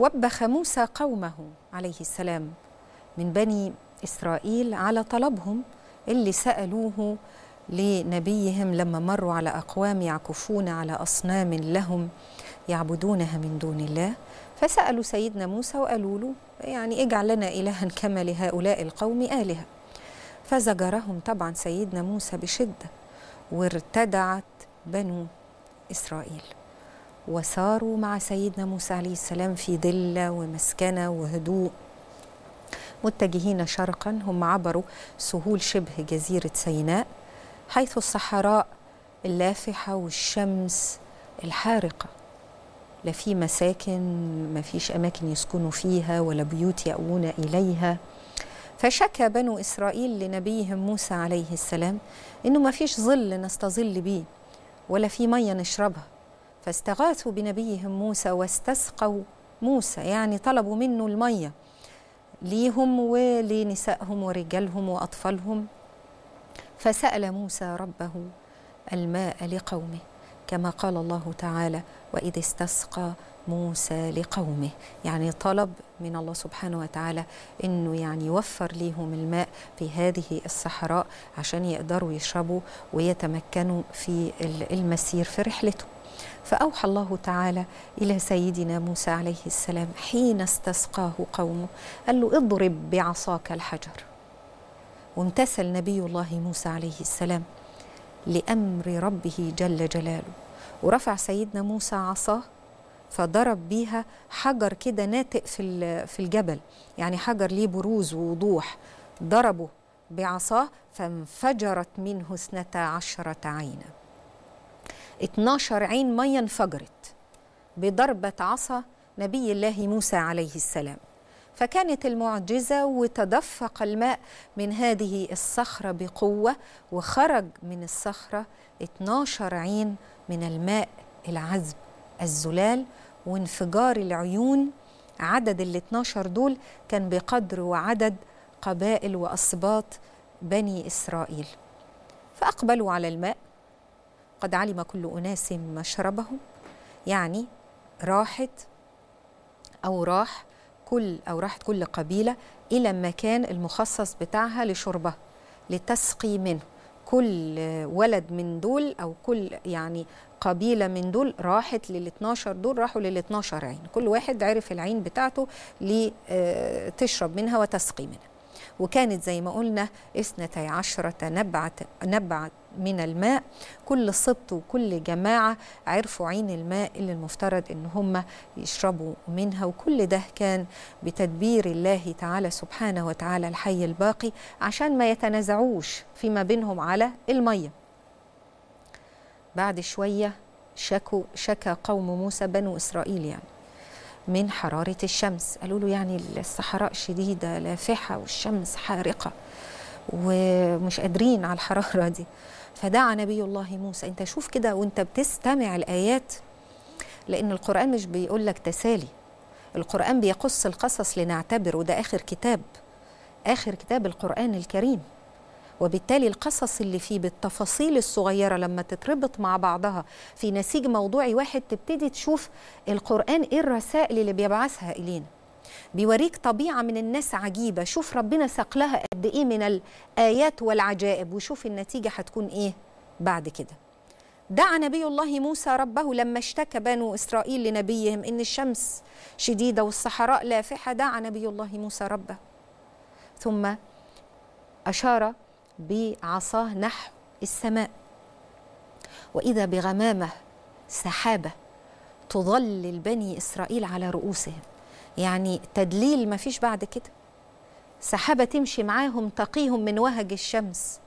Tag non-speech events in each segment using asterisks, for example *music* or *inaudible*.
وبخ موسى قومه عليه السلام من بني إسرائيل على طلبهم اللي سألوه لنبيهم لما مروا على أقوام يعكفون على أصنام لهم يعبدونها من دون الله فسألوا سيدنا موسى وقالوا له يعني اجعل لنا إلها كما لهؤلاء القوم آلهة فزجرهم طبعا سيدنا موسى بشدة وارتدعت بنو إسرائيل وساروا مع سيدنا موسى عليه السلام في دلة ومسكنة وهدوء متجهين شرقا هم عبروا سهول شبه جزيرة سيناء حيث الصحراء اللافحة والشمس الحارقة لا في مساكن ما فيش أماكن يسكنوا فيها ولا بيوت يأوون إليها فشكى بنو إسرائيل لنبيهم موسى عليه السلام إنه ما فيش ظل نستظل بيه ولا في مية نشربها فاستغاثوا بنبيهم موسى واستسقوا موسى يعني طلبوا منه المية ليهم ولنسائهم ورجالهم وأطفالهم فسأل موسى ربه الماء لقومه كما قال الله تعالى وإذ استسقى موسى لقومه يعني طلب من الله سبحانه وتعالى انه يعني يوفر ليهم الماء في هذه الصحراء عشان يقدروا يشربوا ويتمكنوا في المسير في رحلتهم فأوحى الله تعالى إلى سيدنا موسى عليه السلام حين استسقاه قومه قال له اضرب بعصاك الحجر وامتثل نبي الله موسى عليه السلام لأمر ربه جل جلاله ورفع سيدنا موسى عصاه فضرب بيها حجر كده ناتئ في في الجبل يعني حجر ليه بروز ووضوح ضربه بعصاه فانفجرت منه اثنتا عشرة عينا 12 عين مية انفجرت بضربة عصا نبي الله موسى عليه السلام فكانت المعجزة وتدفق الماء من هذه الصخرة بقوة وخرج من الصخرة 12 عين من الماء العذب الزلال وانفجار العيون عدد ال 12 دول كان بقدر وعدد قبائل وأصباط بني إسرائيل فأقبلوا على الماء قد علم كل أناس مشربهم يعني راحت أو راح كل أو راحت كل قبيلة إلى المكان المخصص بتاعها لشربها لتسقي منه كل ولد من دول أو كل يعني قبيلة من دول راحت لل 12 دول راحوا لل 12 عين كل واحد عرف العين بتاعته لتشرب آه، منها وتسقي منها وكانت زي ما قلنا اثنتي عشرة نبعة, نبعة من الماء كل سبط وكل جماعة عرفوا عين الماء اللي المفترض ان هم يشربوا منها وكل ده كان بتدبير الله تعالى سبحانه وتعالى الحي الباقي عشان ما يتنازعوش فيما بينهم على المية بعد شوية شكوا شكى قوم موسى بنو إسرائيل يعني من حرارة الشمس قالوا له يعني الصحراء شديدة لافحة والشمس حارقة ومش قادرين على الحرارة دي فدعا نبي الله موسى انت شوف كده وانت بتستمع الآيات لأن القرآن مش بيقول لك تسالي القرآن بيقص القصص لنعتبر وده آخر كتاب آخر كتاب القرآن الكريم وبالتالي القصص اللي فيه بالتفاصيل الصغيرة لما تتربط مع بعضها في نسيج موضوعي واحد تبتدي تشوف القرآن إيه الرسائل اللي بيبعثها إلينا بيوريك طبيعة من الناس عجيبة شوف ربنا ساق قد إيه من الآيات والعجائب وشوف النتيجة هتكون إيه بعد كده دعا نبي الله موسى ربه لما اشتكى بنو إسرائيل لنبيهم إن الشمس شديدة والصحراء لافحة دعا نبي الله موسى ربه ثم أشار بعصاه نحو السماء واذا بغمامه سحابه تظلل بني اسرائيل على رؤوسهم يعني تدليل ما فيش بعد كده سحابه تمشي معاهم تقيهم من وهج الشمس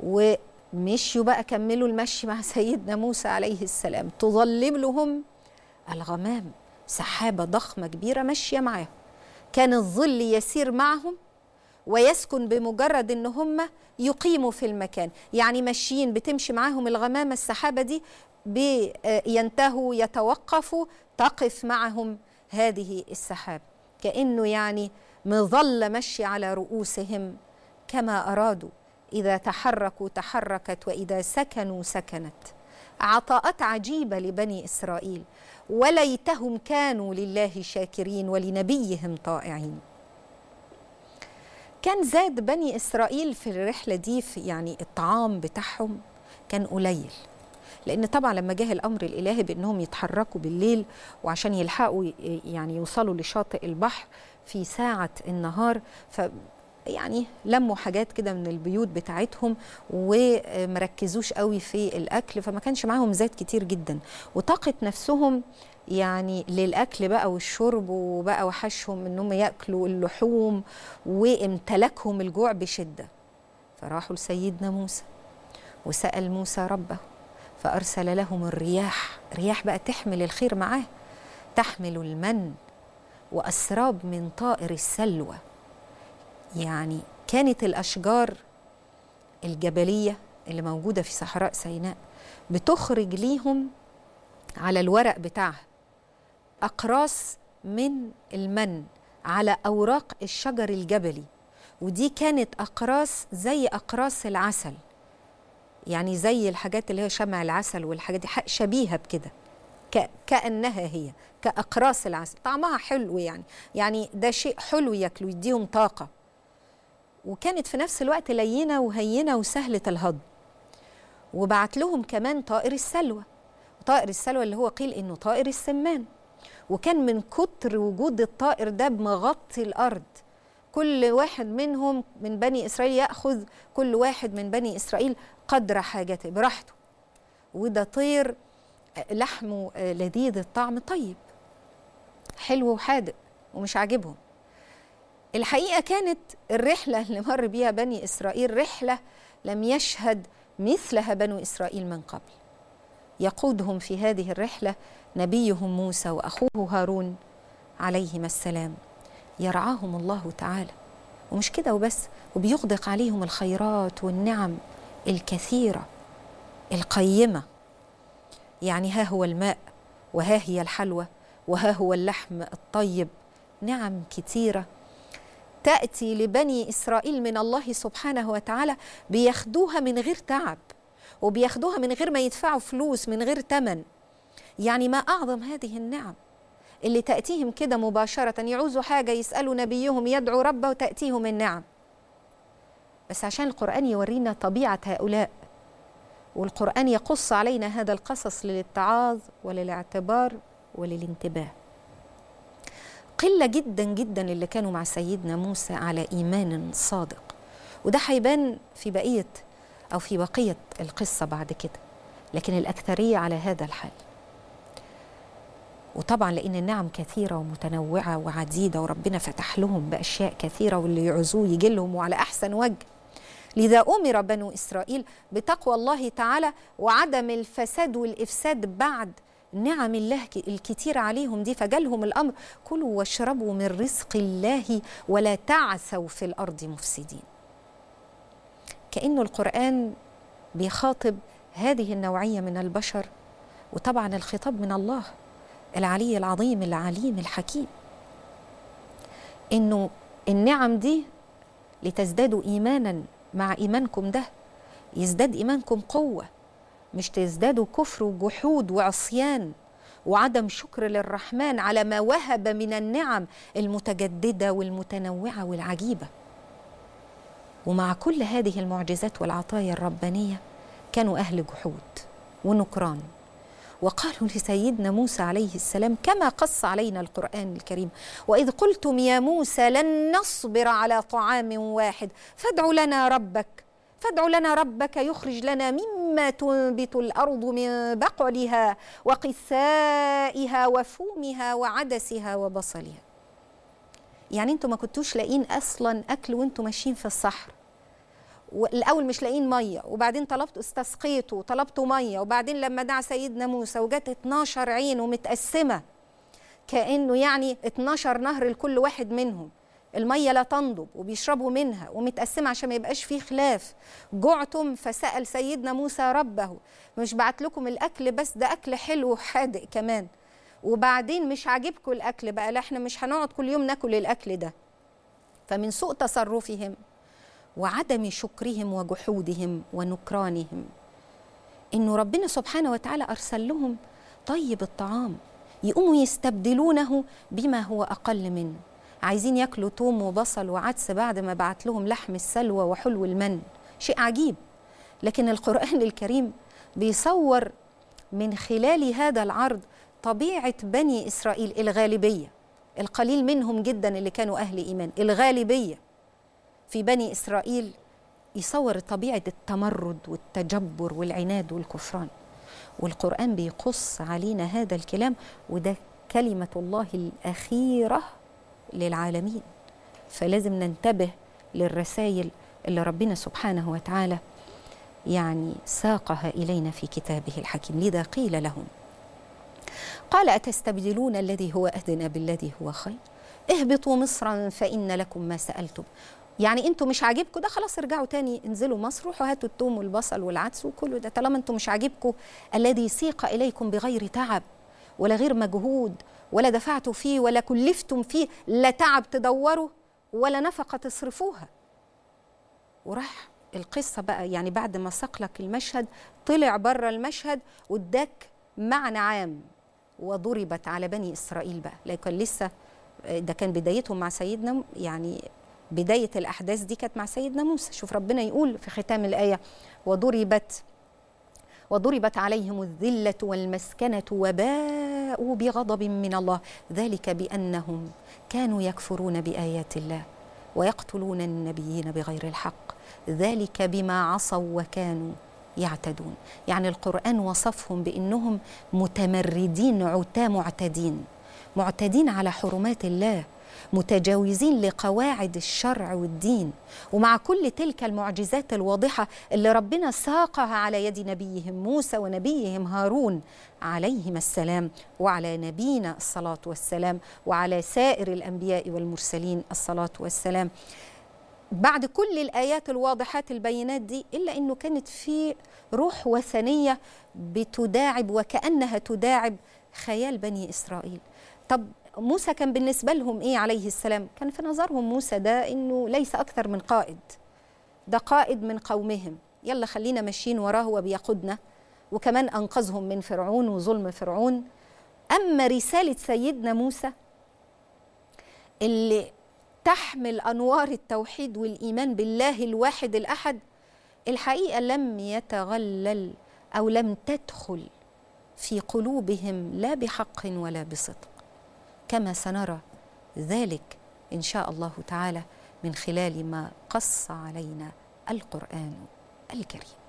ومشيوا بقى كملوا المشي مع *laughs* سيدنا موسى عليه السلام لهم الغمام سحابه ضخمه كبيره ماشيه معاهم كان الظل يسير معهم ويسكن بمجرد ان هم يقيموا في المكان يعني ماشيين بتمشي معاهم الغمامه السحابه دي بينتهوا يتوقفوا تقف معهم هذه السحاب كانه يعني مظله مشي على رؤوسهم كما ارادوا اذا تحركوا تحركت واذا سكنوا سكنت عطاءات عجيبه لبني اسرائيل وليتهم كانوا لله شاكرين ولنبيهم طائعين كان زاد بني إسرائيل في الرحلة دي في يعني الطعام بتاعهم كان قليل لأن طبعا لما جه الأمر الإلهي بأنهم يتحركوا بالليل وعشان يلحقوا يعني يوصلوا لشاطئ البحر في ساعة النهار ف يعني لموا حاجات كده من البيوت بتاعتهم ومركزوش قوي في الاكل فما كانش معاهم زيت كتير جدا وطاقه نفسهم يعني للاكل بقى والشرب وبقى وحشهم انهم ياكلوا اللحوم وامتلكهم الجوع بشده فراحوا لسيدنا موسى وسال موسى ربه فارسل لهم الرياح رياح بقى تحمل الخير معاه تحمل المن واسراب من طائر السلوى يعني كانت الأشجار الجبلية اللي موجودة في صحراء سيناء بتخرج ليهم على الورق بتاعها أقراص من المن على أوراق الشجر الجبلي ودي كانت أقراص زي أقراص العسل يعني زي الحاجات اللي هي شمع العسل والحاجات دي شبيهة بكده كأنها هي كأقراص العسل طعمها حلو يعني يعني ده شيء حلو ياكلوا يديهم طاقة وكانت في نفس الوقت لينة وهينة وسهلة الهضم وبعت لهم كمان طائر السلوى طائر السلوى اللي هو قيل انه طائر السمان وكان من كتر وجود الطائر ده مغطي الارض كل واحد منهم من بني اسرائيل ياخذ كل واحد من بني اسرائيل قدر حاجته براحته وده طير لحمه آه، لذيذ الطعم طيب حلو وحادق ومش عاجبهم الحقيقة كانت الرحلة اللي مر بيها بني إسرائيل رحلة لم يشهد مثلها بنو إسرائيل من قبل يقودهم في هذه الرحلة نبيهم موسى وأخوه هارون عليهما السلام يرعاهم الله تعالى ومش كده وبس وبيغدق عليهم الخيرات والنعم الكثيرة القيمة يعني ها هو الماء وها هي الحلوى وها هو اللحم الطيب نعم كثيره تأتي لبني إسرائيل من الله سبحانه وتعالى بياخدوها من غير تعب وبياخدوها من غير ما يدفعوا فلوس من غير تمن يعني ما أعظم هذه النعم اللي تأتيهم كده مباشرة يعوزوا حاجة يسألوا نبيهم يدعوا ربه وتأتيهم النعم بس عشان القرآن يورينا طبيعة هؤلاء والقرآن يقص علينا هذا القصص للاتعاظ وللاعتبار وللانتباه قلة جدا جدا اللي كانوا مع سيدنا موسى على إيمان صادق وده هيبان في بقية أو في بقية القصة بعد كده لكن الأكثرية على هذا الحال وطبعا لأن النعم كثيرة ومتنوعة وعديدة وربنا فتح لهم بأشياء كثيرة واللي يعوزوه يجي لهم وعلى أحسن وجه لذا أمر بنو إسرائيل بتقوى الله تعالى وعدم الفساد والإفساد بعد نعم الله الكتير عليهم دي فجالهم الأمر كلوا واشربوا من رزق الله ولا تعثوا في الأرض مفسدين كأنه القرآن بيخاطب هذه النوعية من البشر وطبعا الخطاب من الله العلي العظيم العليم الحكيم انه النعم دي لتزدادوا ايمانا مع ايمانكم ده يزداد ايمانكم قوه مش تزدادوا كفر وجحود وعصيان وعدم شكر للرحمن على ما وهب من النعم المتجدده والمتنوعه والعجيبه ومع كل هذه المعجزات والعطايا الربانيه كانوا اهل جحود ونكران وقالوا لسيدنا موسى عليه السلام كما قص علينا القرآن الكريم وإذ قلتم يا موسى لن نصبر على طعام واحد فادع لنا ربك فادع لنا ربك يخرج لنا مما تنبت الارض من بقلها وقثائها وفومها وعدسها وبصلها يعني انتوا ما كنتوش لاقيين اصلا اكل وانتوا ماشيين في الصحراء والاول مش لاقيين ميه وبعدين طلبتوا استسقيتوا وطلبتوا ميه وبعدين لما دعا سيدنا موسى وجت 12 عين ومتقسمه كانه يعني 12 نهر لكل واحد منهم المية لا تنضب وبيشربوا منها ومتقسمة عشان ما يبقاش فيه خلاف جعتم فسأل سيدنا موسى ربه مش بعت لكم الأكل بس ده أكل حلو وحادق كمان وبعدين مش عاجبكم الأكل بقى لا احنا مش هنقعد كل يوم ناكل الأكل ده فمن سوء تصرفهم وعدم شكرهم وجحودهم ونكرانهم انه ربنا سبحانه وتعالى ارسل لهم طيب الطعام يقوموا يستبدلونه بما هو اقل منه عايزين ياكلوا توم وبصل وعدس بعد ما بعت لهم لحم السلوى وحلو المن شيء عجيب لكن القرآن *laughs* الكريم بيصور من خلال هذا العرض طبيعة بني إسرائيل الغالبية القليل منهم جدا اللي كانوا أهل إيمان الغالبية في بني إسرائيل يصور طبيعة التمرد والتجبر والعناد والكفران والقرآن بيقص علينا هذا الكلام وده كلمة الله الأخيرة للعالمين فلازم ننتبه للرسائل اللي ربنا سبحانه وتعالى يعني ساقها إلينا في كتابه الحكيم لذا قيل لهم قال أتستبدلون الذي هو أدنى بالذي هو خير اهبطوا مصرا فإن لكم ما سألتم يعني انتوا مش عاجبكم ده خلاص ارجعوا تاني انزلوا مصر روحوا هاتوا التوم والبصل والعدس وكله ده طالما انتم مش عاجبكم الذي سيق اليكم بغير تعب ولا غير مجهود ولا دفعتوا فيه ولا كلفتم فيه لا تعب تدوروا ولا نفقة تصرفوها وراح القصة بقى يعني بعد ما سقلك المشهد طلع بره المشهد واداك معنى عام وضربت على بني إسرائيل بقى لكن لسه آه، ده كان بدايتهم مع سيدنا يعني بداية الأحداث دي كانت مع سيدنا موسى شوف ربنا يقول في ختام الآية وضربت وضربت عليهم الذلة والمسكنة وباء جاءوا بغضب من الله ذلك بأنهم كانوا يكفرون بآيات الله ويقتلون النبيين بغير الحق ذلك بما عصوا وكانوا يعتدون يعني القرآن وصفهم بأنهم متمردين عتا معتدين معتدين على حرمات الله متجاوزين لقواعد الشرع والدين ومع كل تلك المعجزات الواضحة اللي ربنا ساقها على يد نبيهم موسى ونبيهم هارون عليهما السلام وعلى نبينا الصلاة والسلام وعلى سائر الأنبياء والمرسلين الصلاة والسلام بعد كل الآيات الواضحات البينات دي إلا أنه كانت في روح وثنية بتداعب وكأنها تداعب خيال بني إسرائيل طب موسى كان بالنسبة لهم إيه عليه السلام كان في نظرهم موسى ده إنه ليس أكثر من قائد ده قائد من قومهم يلا خلينا ماشيين وراه وبيقودنا وكمان أنقذهم من فرعون وظلم فرعون أما رسالة سيدنا موسى اللي تحمل أنوار التوحيد والإيمان بالله الواحد الأحد الحقيقة لم يتغلل أو لم تدخل في قلوبهم لا بحق ولا بصدق كما سنرى ذلك إن شاء الله تعالى من خلال ما قص علينا القرآن الكريم